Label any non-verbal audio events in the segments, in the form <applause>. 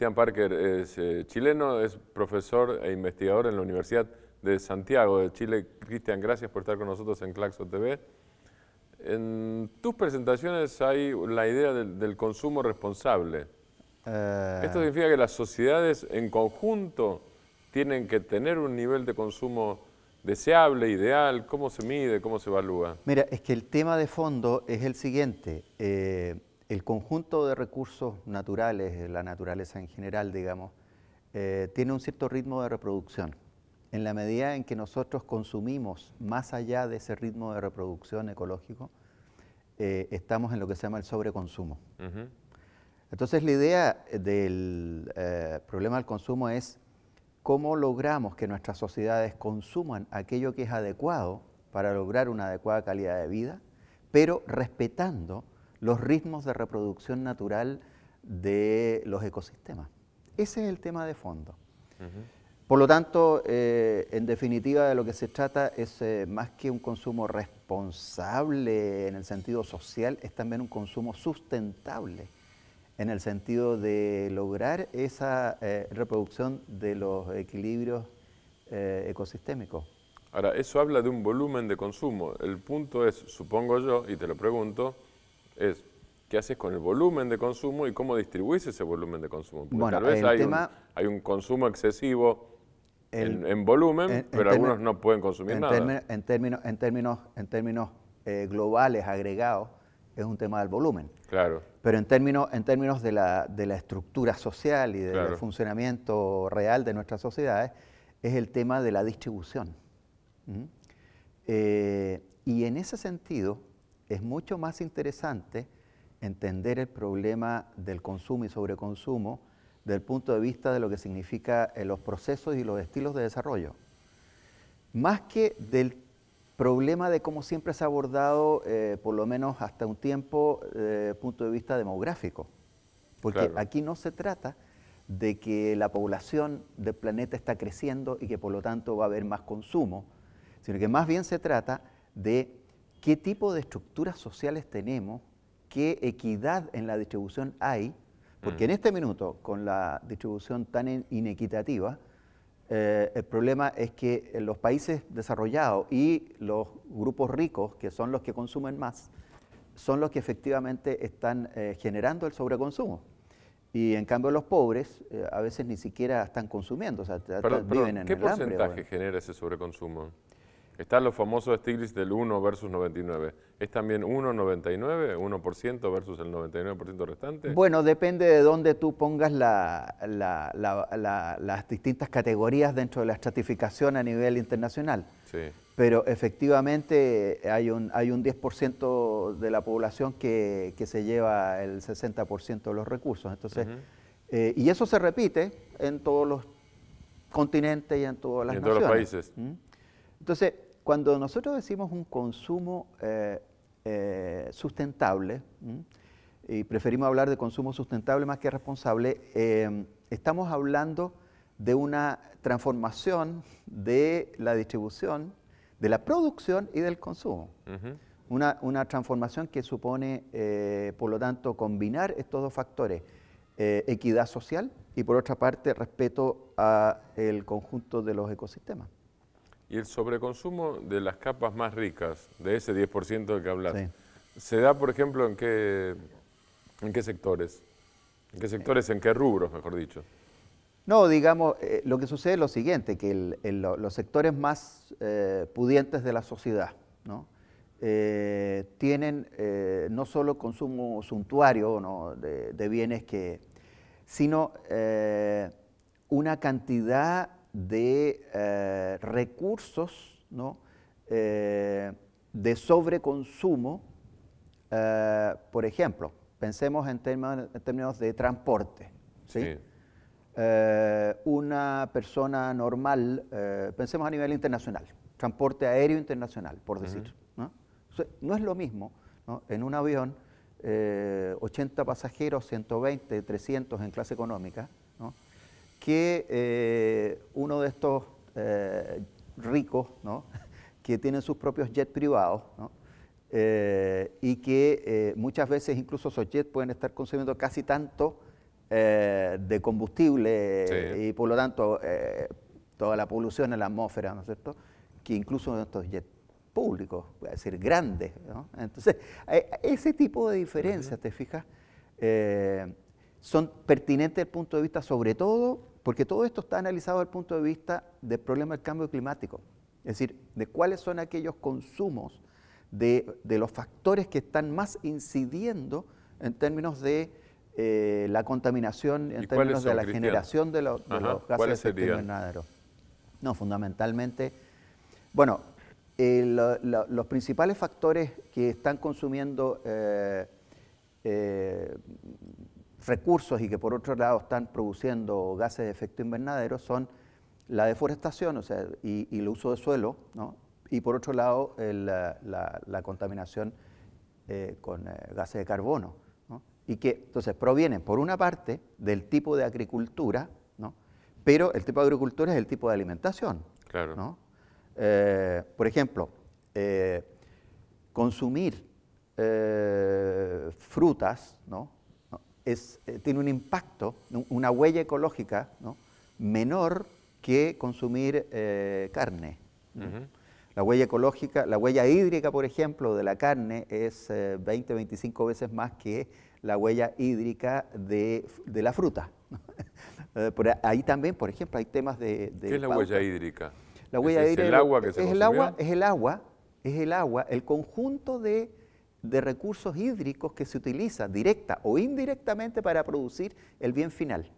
Cristian Parker es eh, chileno, es profesor e investigador en la Universidad de Santiago de Chile. Cristian, gracias por estar con nosotros en Claxo TV. En tus presentaciones hay la idea del, consumo responsable. Eh. Esto significa que las sociedades en conjunto tienen que tener un nivel de consumo deseable, ideal, ¿cómo se mide, cómo se evalúa? Mira, es que el tema de fondo es el siguiente. Eh, el conjunto de recursos naturales, la naturaleza en general, digamos, eh, tiene un cierto ritmo de reproducción. En la medida en que nosotros consumimos más allá de ese ritmo de reproducción ecológico, eh, estamos en lo que se llama el sobreconsumo. Entonces la idea del eh, problema del consumo es cómo logramos que nuestras sociedades consuman aquello que es adecuado para lograr una adecuada calidad de vida, pero respetando los ritmos de reproducción natural de los ecosistemas. Ese es el tema de fondo. Por lo tanto, eh, en definitiva, de lo que se trata es eh, más que un consumo responsable en el sentido social, es también un consumo sustentable en el sentido de lograr esa eh, reproducción de los equilibrios ecosistémicos. Ahora, eso habla de un volumen de consumo. El punto es, supongo yo, y te lo pregunto, es qué haces con el volumen de consumo y cómo distribuís ese volumen de consumo. bueno, tal vez hay, un, consumo excesivo en, volumen, pero algunos no pueden consumir nada. en términos, en términos, en eh, términos globales, agregados, es un tema del volumen. Claro. Pero en términos, en términos de, la, estructura social y del funcionamiento real de nuestras sociedades, es el tema de la distribución. ¿Mm? Eh, y en ese sentido, es mucho más interesante entender el problema del consumo y sobreconsumo desde el punto de vista de lo que significa eh, los procesos y los estilos de desarrollo. Más que del problema de cómo siempre se ha abordado, eh, por lo menos hasta un tiempo, eh, desde punto de vista demográfico. Porque aquí no se trata de que la población del planeta está creciendo y que por lo tanto va a haber más consumo, sino que más bien se trata de qué tipo de estructuras sociales tenemos, qué equidad en la distribución hay, porque en mm. este minuto, con la distribución tan inequitativa, eh, el problema es que los países desarrollados y los grupos ricos, que son los que consumen más, son los que efectivamente están eh, generando el sobreconsumo. Y en cambio los pobres eh, a veces ni siquiera están consumiendo, o sea, viven en ¿qué porcentaje genera ese sobreconsumo? Están los famosos Stiglitz del 1 versus 99. ¿Es también 1,99, 1% versus el 99% restante? Bueno, depende de dónde tú pongas las distintas categorías dentro de la estratificación a nivel internacional. Sí. Pero efectivamente hay un, hay un 10% de la población que, se lleva el 60% de los recursos. Entonces, eh, y eso se repite en todos los continentes y en todas las en todos los países. ¿Mm? Entonces, cuando nosotros decimos un consumo eh, eh, sustentable, y preferimos hablar de consumo sustentable más que responsable, em, estamos hablando de una transformación de la distribución, de la producción y del consumo. una, una, transformación que supone, eh, por lo tanto, combinar estos dos factores, equidad social y, por otra parte, respeto al conjunto de los ecosistemas. Y el sobreconsumo de las capas más ricas, de ese 10% del que hablaste, ¿se da, por ejemplo, en qué, en qué sectores? ¿En qué sectores, en qué rubros, mejor dicho? No, digamos, eh, lo que sucede es lo siguiente, que los sectores más eh, pudientes de la sociedad eh, tienen no solo consumo suntuario ¿no? de, bienes que, sino una cantidad de eh, recursos eh, de sobreconsumo, eh, por ejemplo, pensemos en, términos de transporte. ¿sí? una persona normal, pensemos a nivel internacional, transporte aéreo internacional, por decir. ¿no? es lo mismo ¿no? en un avión, 80 pasajeros, 120, 300 en clase económica, que eh, uno de estos eh, ricos, <laughs> que tienen sus propios jets privados, eh, y que muchas veces incluso esos jets pueden estar consumiendo casi tanto de combustible y por lo tanto toda la polución en la atmósfera, ¿no es cierto? Que incluso estos jets públicos, voy a decir, grandes, ¿no? Entonces, ese tipo de diferencias, ¿te fijas? son pertinentes desde el punto de vista, sobre todo, porque todo esto está analizado desde el punto de vista del problema del cambio climático, es decir, de cuáles son aquellos consumos de, los factores que están más incidiendo en términos de eh, la contaminación, en términos de la generación de, los gases de efecto invernadero. No, fundamentalmente, bueno, eh, los principales factores que están consumiendo eh, recursos y que por otro lado están produciendo gases de efecto invernadero son la deforestación y, el uso de suelo, y por otro lado la, contaminación eh, con eh, gases de carbono. Y que entonces provienen por una parte del tipo de agricultura, pero el tipo de agricultura es el tipo de alimentación. Claro. ¿no? Eh, por ejemplo, consumir frutas, ¿no? Eh, tiene un impacto, una huella ecológica menor que consumir eh, carne. La huella ecológica, la huella hídrica, por ejemplo, de la carne es 20, eh, 25 veces más que la huella hídrica de, la fruta. <laughs> por ahí también, por ejemplo, hay temas de... ¿Qué es la huella hídrica? La huella ¿Es, hídrica, el agua que se es el agua, es el agua, es el agua, el conjunto de de recursos hídricos que se utiliza directa o indirectamente para producir el bien final.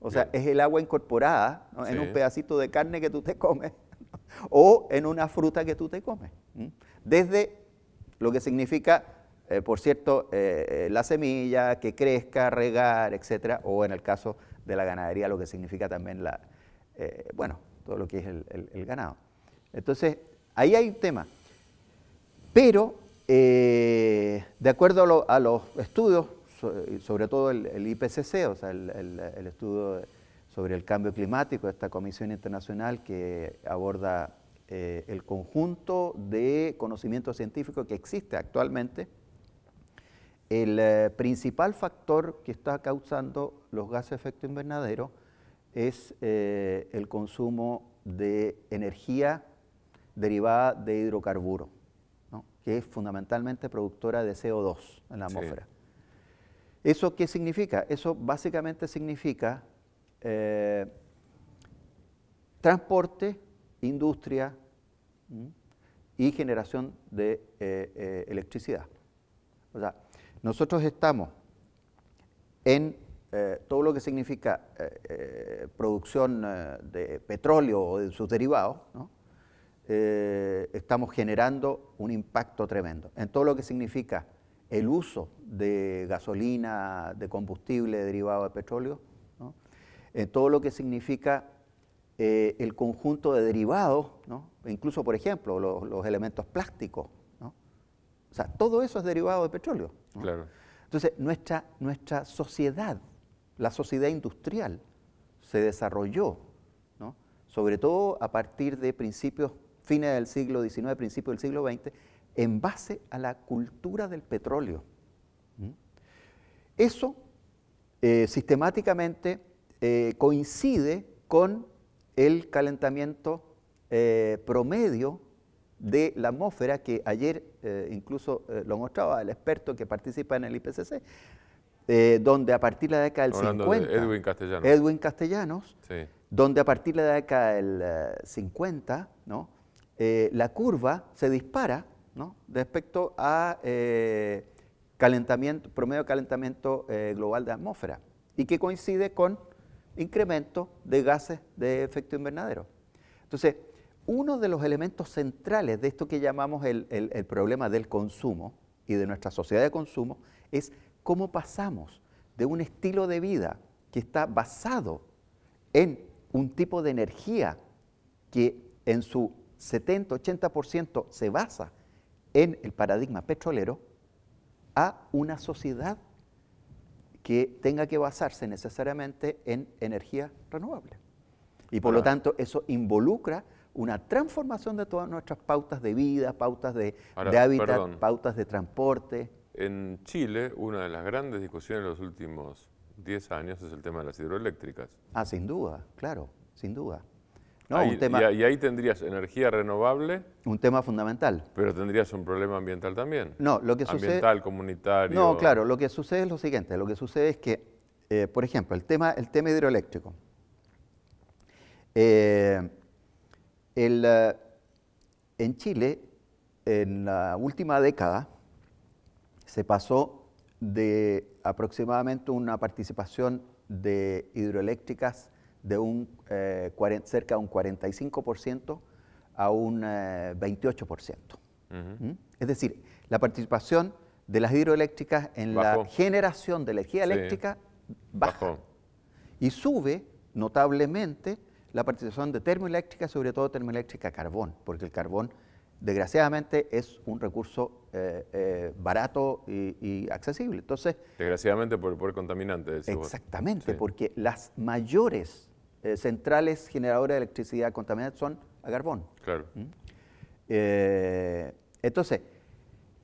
o sea, es el agua incorporada en un pedacito de carne que tú te comes <laughs> o en una fruta que tú te comes. Desde lo que significa, eh, por cierto, eh, eh, la semilla, que crezca, regar, etcétera, o en el caso de la ganadería, lo que significa también la, bueno, todo lo que es el, el ganado. Entonces, ahí hay un tema. Pero eh, de acuerdo a, los estudios, sobre todo el, IPCC, o sea, el, estudio sobre el cambio climático, esta comisión internacional que aborda eh, el conjunto de conocimiento científico que existe actualmente, el eh, principal factor que está causando los gases de efecto invernadero es el consumo de energía derivada de hidrocarburos que es fundamentalmente productora de CO2 en la atmósfera. ¿Eso qué significa? Eso básicamente significa eh, transporte, industria y generación de eh, eh, electricidad. O sea, nosotros estamos en todo lo que significa producción de petróleo o de sus derivados, ¿no? Eh, estamos generando un impacto tremendo en todo lo que significa el uso de gasolina, de combustible derivado de petróleo, en todo lo que significa eh, el conjunto de derivados, ¿no? incluso por ejemplo los, elementos plásticos. O sea, todo eso es derivado de petróleo. Entonces, nuestra, nuestra sociedad, la sociedad industrial, se desarrolló, sobre todo a partir de principios fines del siglo XIX, principios del siglo XX, en base a la cultura del petróleo. ¿Mm? Eso eh, sistemáticamente eh, coincide con el calentamiento eh, promedio de la atmósfera que ayer incluso lo mostraba el experto que participa en el IPCC, donde a partir de la década del 50... Edwin Castellanos. Edwin Castellanos, donde a partir de la década del 50, ¿no? Eh, la curva se dispara respecto a eh, calentamiento, promedio de calentamiento eh, global de atmósfera y que coincide con incremento de gases de efecto invernadero. Entonces, uno de los elementos centrales de esto que llamamos el problema del consumo y de nuestra sociedad de consumo es cómo pasamos de un estilo de vida que está basado en un tipo de energía que en su 70, 80% se basa en el paradigma petrolero, a una sociedad que tenga que basarse necesariamente en energía renovable. Y por lo tanto, eso involucra una transformación de todas nuestras pautas de vida, pautas de, hábitat, pautas de transporte. En Chile, una de las grandes discusiones de los últimos 10 años es el tema de las hidroeléctricas. Ah, sin duda, claro, sin duda y, ahí tendrías energía renovable. Un tema fundamental. Pero tendrías un problema ambiental también. No, lo que sucede... Ambiental, comunitario... No, claro, lo que sucede es lo siguiente. Lo que sucede es que, eh, por ejemplo, el tema, el tema hidroeléctrico. Eh, eh, en Chile, en la última década, se pasó de aproximadamente una participación de hidroeléctricas de un, eh, cerca de un 45% a un 28%. Eh, ¿Mm? Es decir, la participación de las hidroeléctricas en la generación de energía eléctrica baja. Y sube notablemente la participación de termoeléctrica, sobre todo termoeléctrica carbón, porque el carbón desgraciadamente es un recurso eh, barato y, accesible. Entonces, desgraciadamente por, poder contaminante. exactamente, porque las mayores eh, centrales generadoras de electricidad contaminadas son a carbón. ¿Mm? Eh, entonces,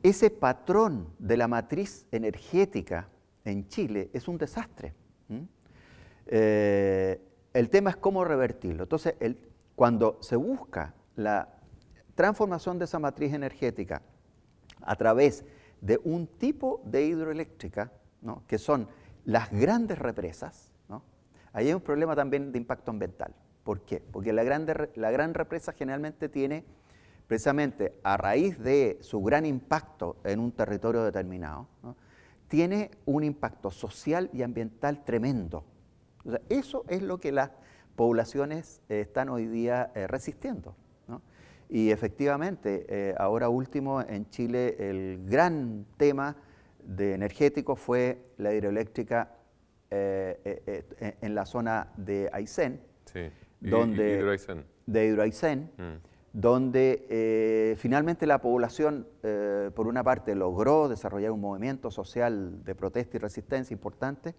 ese patrón de la matriz energética en Chile es un desastre. ¿Mm? Eh, el tema es cómo revertirlo. Entonces, cuando se busca la transformación de esa matriz energética a través de un tipo de hidroeléctrica, que son las grandes represas, Ahí hay un problema también de impacto ambiental. ¿Por qué? Porque la gran, la gran represa generalmente tiene, precisamente a raíz de su gran impacto en un territorio determinado, tiene un impacto social y ambiental tremendo. eso es lo que las poblaciones eh, están hoy día eh, resistiendo. Y efectivamente, eh, ahora último en Chile el gran tema de energético fue la hidroeléctrica en la zona de Aysén. Donde, De mm. donde eh, finalmente la población, eh, por una parte, logró desarrollar un movimiento social de protesta y resistencia importante.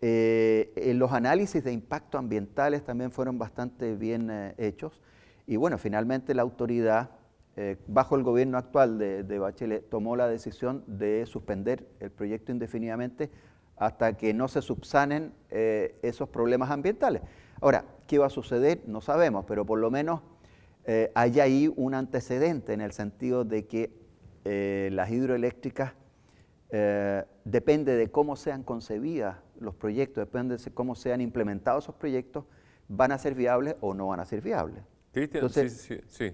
Eh, los análisis de impacto ambientales también fueron bastante bien hechos. Y bueno, finalmente la autoridad, bajo el gobierno actual de, de Bachelet, tomó la decisión de suspender el proyecto indefinidamente hasta que no se subsanen eh, esos problemas ambientales. Ahora, ¿qué va a suceder? No sabemos, pero por lo menos eh, hay ahí un antecedente en el sentido de que eh, las hidroeléctricas depende de cómo sean concebidas los proyectos, depende de cómo sean implementados esos proyectos, van a ser viables o no van a ser viables. entonces,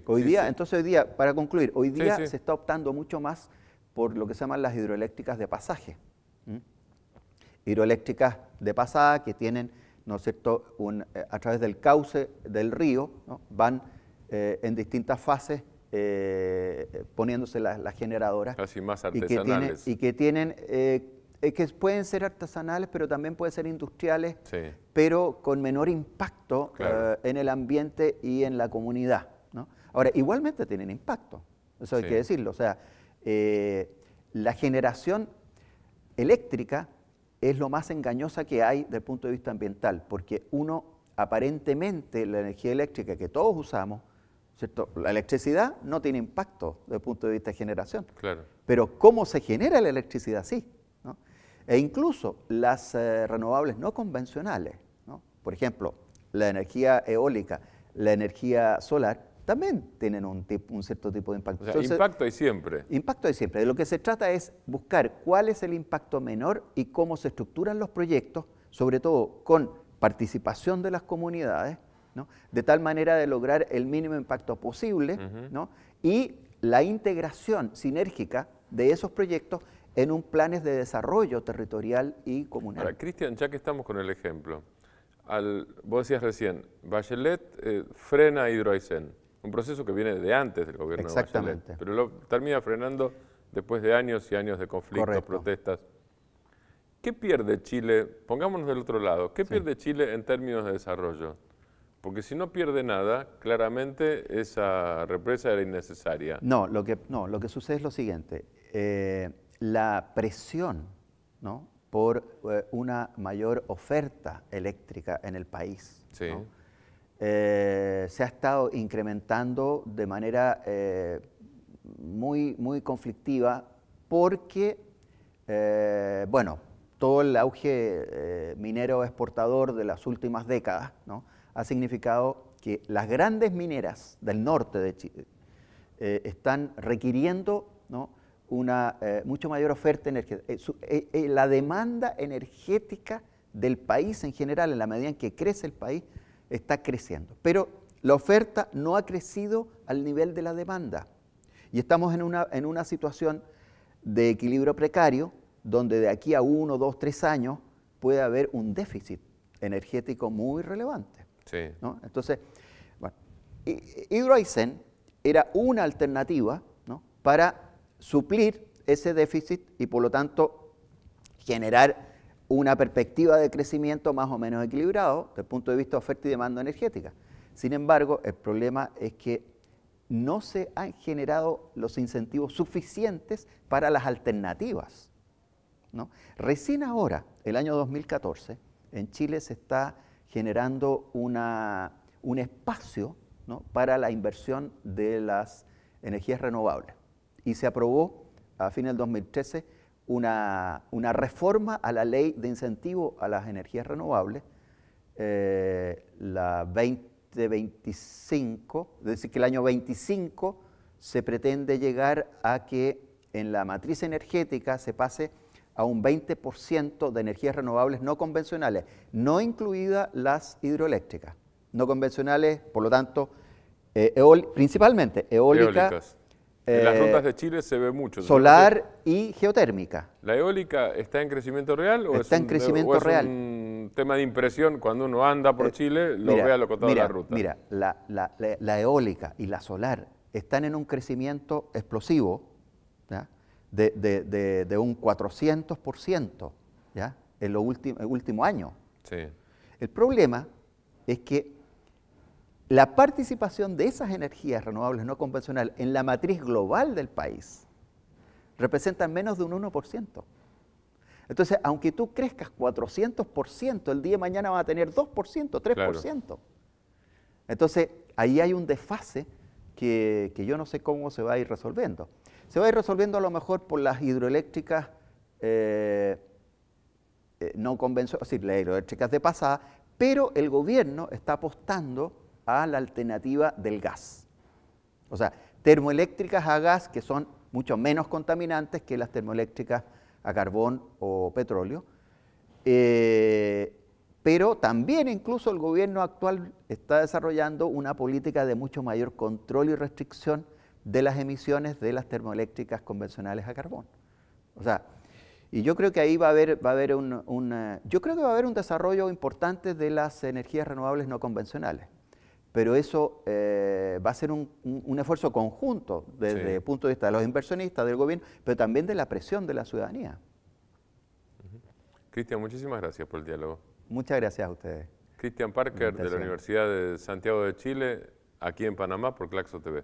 hoy día, entonces hoy día, para concluir, hoy día se está optando mucho más por lo que se llaman las hidroeléctricas de pasaje hidroeléctricas de pasada que tienen, ¿no es cierto?, Un, eh, a través del cauce del río, van eh, en distintas fases eh, poniéndose las, generadoras. Casi más artesanales. Y que tienen, y que, pueden ser artesanales, pero también pueden ser industriales, pero con menor impacto en el ambiente y en la comunidad. Ahora, igualmente tienen impacto, eso hay que decirlo. O sea, la generación eléctrica es lo más engañosa que hay desde el punto de vista ambiental, porque uno aparentemente la energía eléctrica que todos usamos, La electricidad no tiene impacto desde el punto de vista de generación. Claro. Pero cómo se genera la electricidad, sí. E incluso las eh, renovables no convencionales, por ejemplo, la energía eólica, la energía solar, también tienen un, cierto tipo de impacto. O sea, impacto hay siempre. Impacto hay siempre. De lo que se trata es buscar cuál es el impacto menor y cómo se estructuran los proyectos, sobre todo con participación de las comunidades, de tal manera de lograr el mínimo impacto posible y la integración sinérgica de esos proyectos en un planes de desarrollo territorial y comunal. Ahora, Cristian, ya que estamos con el ejemplo, al, vos decías recién, Bachelet eh, frena a un proceso que viene de antes del gobierno de Bachelet, pero lo termina frenando después de años y años de conflictos, protestas. ¿Qué pierde Chile, pongámonos del otro lado, qué pierde Chile en términos de desarrollo? Porque si no pierde nada, claramente esa represa era innecesaria. No, lo que, no, lo que sucede es lo siguiente. Eh, la presión por eh, una mayor oferta eléctrica en el país eh, se ha estado incrementando de manera eh, muy, muy conflictiva porque, eh, bueno, todo el auge minero exportador de las últimas décadas ha significado que las grandes mineras del norte de Chile están requiriendo una mucho mayor oferta energética. la demanda energética del país en general, en la medida en que crece el país, está creciendo. Pero la oferta no ha crecido al nivel de la demanda. Y estamos en una, situación de equilibrio precario, donde de aquí a uno, dos, tres años puede haber un déficit energético muy relevante. Entonces, bueno, hidroaicén era una alternativa para suplir ese déficit y por lo tanto generar una perspectiva de crecimiento más o menos equilibrado desde el punto de vista de oferta y demanda energética. Sin embargo, el problema es que no se han generado los incentivos suficientes para las alternativas. Recién ahora, el año 2014, en Chile se está generando un espacio para la inversión de las energías renovables. Y se aprobó a fines del 2013 una, reforma a la ley de incentivo a las energías renovables, eh, la 2025, es decir, que el año 25 se pretende llegar a que en la matriz energética se pase a un 20% de energías renovables no convencionales, no incluidas las hidroeléctricas. No convencionales, por lo tanto, eh, principalmente eólica, Eólicas. En las eh, rutas de Chile se ve mucho. Solar y geotérmica. ¿La eólica está en crecimiento real o es un, tema de impresión cuando uno anda por eh, Chile, lo ve a lo cotado de la ruta. Mira, la, eólica y la solar están en un crecimiento explosivo De, de, de, un 400% ¿ya? en los último año. El problema es que la participación de esas energías renovables no convencionales en la matriz global del país representa menos de un 1%. Entonces, aunque tú crezcas 400%, el día de mañana va a tener 2%, 3%. Entonces, ahí hay un desfase que, yo no sé cómo se va a ir resolviendo. Se va a ir resolviendo a lo mejor por las hidroeléctricas eh, eh, no convencionales, es decir, las hidroeléctricas de pasada, pero el gobierno está apostando a la alternativa del gas. O sea, termoeléctricas a gas que son mucho menos contaminantes que las termoeléctricas a carbón o petróleo. Eh, pero también incluso el gobierno actual está desarrollando una política de mucho mayor control y restricción de las emisiones de las termoeléctricas convencionales a carbón. O sea, y yo creo que ahí va a haber, va a haber un, yo creo que va a haber un desarrollo importante de las energías renovables no convencionales pero eso eh, va a ser un, esfuerzo conjunto desde el punto de vista de los inversionistas, del gobierno, pero también de la presión de la ciudadanía. Cristian, muchísimas gracias por el diálogo. Muchas gracias a ustedes. Cristian Parker, de la Universidad de Santiago de Chile, aquí en Panamá por Claxo TV.